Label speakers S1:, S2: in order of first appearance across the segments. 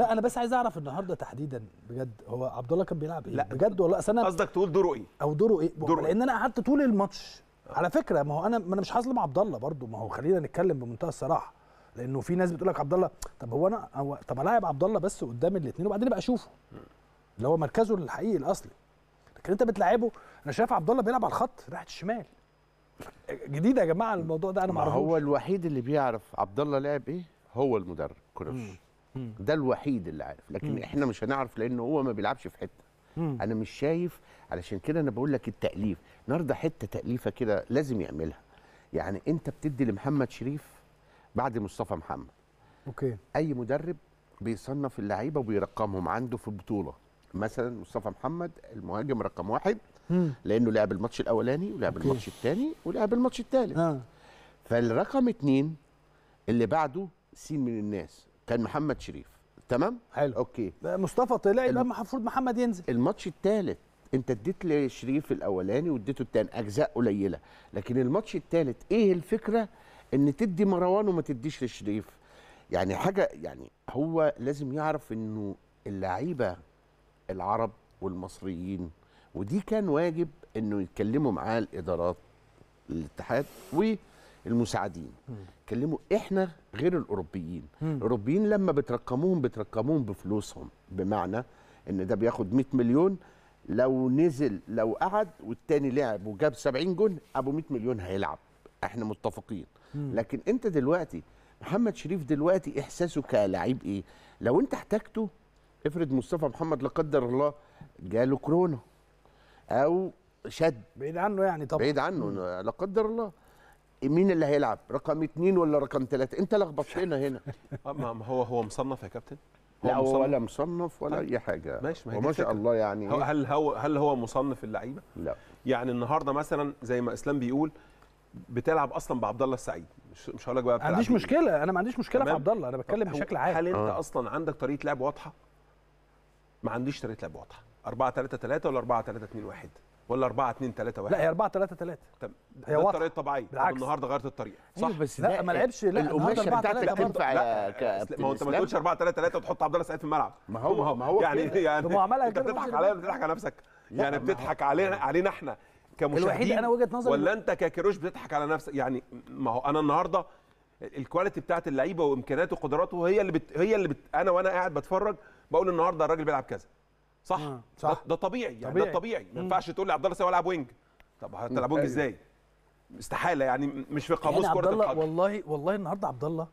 S1: لا انا بس عايز اعرف النهارده تحديدا بجد هو عبد الله كان بيلعب ايه لا بجد والله اصل انا قصدك تقول دوره ايه او دوره ايه دوره إيه؟ لان انا قعدت طول الماتش على فكره ما هو انا ما انا مش هظلم عبد الله برده ما هو خلينا نتكلم بمنتهى الصراحه لانه في ناس بتقول لك عبد الله طب هو انا هو طب الاعب عبد الله بس قدام الاثنين وبعدين ابقى اشوفه اللي هو مركزه الحقيقي الاصلي لكن انت بتلعبه انا شايف عبد الله بيلعب على الخط ناحيه الشمال جديد يا جماعه الموضوع ده انا ما هو
S2: الوحيد اللي بيعرف عبد الله لعب ايه هو المدرب كروش ده الوحيد اللي عارف لكن مم. احنا مش هنعرف لان هو ما بيلعبش في حته مم. انا مش شايف علشان كده انا بقول لك التاليف النهارده حته تاليفه كده لازم يعملها يعني انت بتدي لمحمد شريف بعد مصطفى محمد اوكي اي مدرب بيصنف اللعيبه وبيرقمهم عنده في البطوله مثلا مصطفى محمد المهاجم رقم واحد مم. لانه لعب الماتش الاولاني ولعب أوكي. الماتش الثاني ولعب الماتش الثالث آه. فالرقم اثنين اللي بعده سين من الناس كان محمد شريف تمام حلو اوكي مصطفى طلع يبقى المفروض محمد ينزل الماتش الثالث انت اديت لشريف الاولاني واديته الثاني اجزاء قليله لكن الماتش الثالث ايه الفكره ان تدي مروان وما تديش لشريف يعني حاجه يعني هو لازم يعرف انه اللعيبه العرب والمصريين ودي كان واجب انه يتكلموا معاه الادارات الاتحاد و المساعدين كلموا احنا غير الاوروبيين الاوروبيين لما بترقموهم بترقموهم بفلوسهم بمعنى ان ده بياخد 100 مليون لو نزل لو قعد والتاني لعب وجاب 70 جون ابو 100 مليون هيلعب احنا متفقين لكن انت دلوقتي محمد شريف دلوقتي احساسه كلاعب ايه لو انت احتاجته افرض مصطفى محمد لا قدر الله جاله كورونا او شد بعيد عنه يعني طبعا بعيد عنه لا قدر الله مين اللي هيلعب رقم اثنين ولا رقم ثلاثة انت لخبطتنا هنا آه، ما هو هو مصنف يا كابتن لا هو مصنف؟ ولا مصنف ولا طيب. اي حاجه ماشي ما وما شاء الله يعني هو إيه؟ هل
S3: هو هل هو مصنف اللعيبه لا يعني النهارده مثلا زي ما اسلام بيقول بتلعب اصلا بعبد الله السعيد مش مش هقول لك بقى ما عنديش مشكله
S1: انا ما عنديش مشكله في عبد الله انا بتكلم بشكل عام هل انت آه.
S3: اصلا عندك طريقه لعب واضحه ما عنديش طريقه لعب واضحه 4 3 3 ولا 4 3 2 1 ولا 4 2 3 1 لا هي
S1: 4 3 3 طب هي الطريقه الطبيعيه بالعكس النهارده
S3: غيرت الطريقه أيوة، صح أيوه بس لا ما لعبش لا القماشه بتاعتك تنفع ما هو انت ما تقولش 4 3 3 وتحط عبد الله سعيد في الملعب ما هو ما هو ما يعني- هو يعني يعني انت بتضحك عليا ولا بتضحك على نفسك يعني بتضحك علينا علينا احنا كمشاهدين الوحيد انا وجهه نظري ولا انت ككروش بتضحك على نفسك يعني ما هو انا النهارده الكواليتي بتاعت اللعيبه وامكانياته وقدراته هي اللي بت... هي اللي بت... انا وانا قاعد بتفرج بقول النهارده الراجل بيلعب كذا صح صح ده, ده طبيعي يعني طبيعي. ده طبيعي ما ينفعش تقول لي عبد الله سامي العب وينج طب هتلعب وينج أيوه. ازاي استحاله يعني مش في قاموس يعني كره القدم
S1: والله والله النهارده عبد الله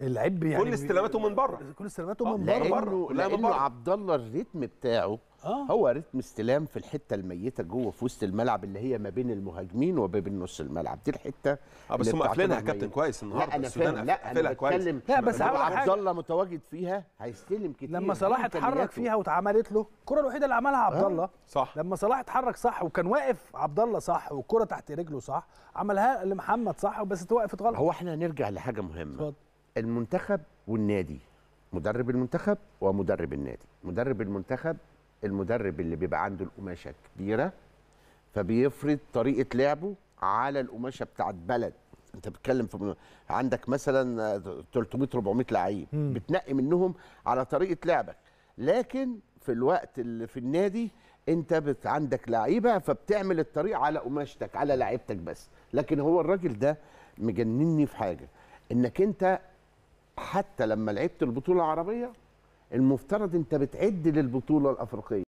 S2: اللعيب يعني كل استلاماته من
S1: بره كل استلاماته من آه، بره لانه, لأنه
S2: عبد الله الريتم بتاعه آه. هو رتم استلام في الحته الميته جوه في وسط الملعب اللي هي ما بين المهاجمين وما بين نص الملعب دي الحته اه بس هم قافلينها يا كابتن كويس النهارده لا انا فاهم لا انا بتكلم لا بس عبد الله متواجد فيها هيستلم كتير لما صلاح اتحرك فيها
S1: واتعملت له الكره الوحيده اللي عملها عبد آه. الله آه.
S2: صح لما صلاح اتحرك
S1: صح وكان واقف عبد الله صح والكره تحت رجله صح عملها لمحمد صح بس اتوقفت
S2: غلط هو احنا هنرجع لحاجه مهمه اتفضل المنتخب والنادي مدرب المنتخب ومدرب النادي مدرب المنتخب المدرب اللي بيبقى عنده القماشه كبيره فبيفرض طريقه لعبه على القماشه بتاعت بلد انت بتتكلم في عندك مثلا 300 400 لعيب بتنقي منهم على طريقه لعبك لكن في الوقت اللي في النادي انت بت عندك لعيبه فبتعمل الطريق على قماشتك على لعيبتك بس لكن هو الراجل ده مجنني في حاجه انك انت حتى لما لعبت البطوله العربيه المفترض انت بتعد للبطوله الافريقيه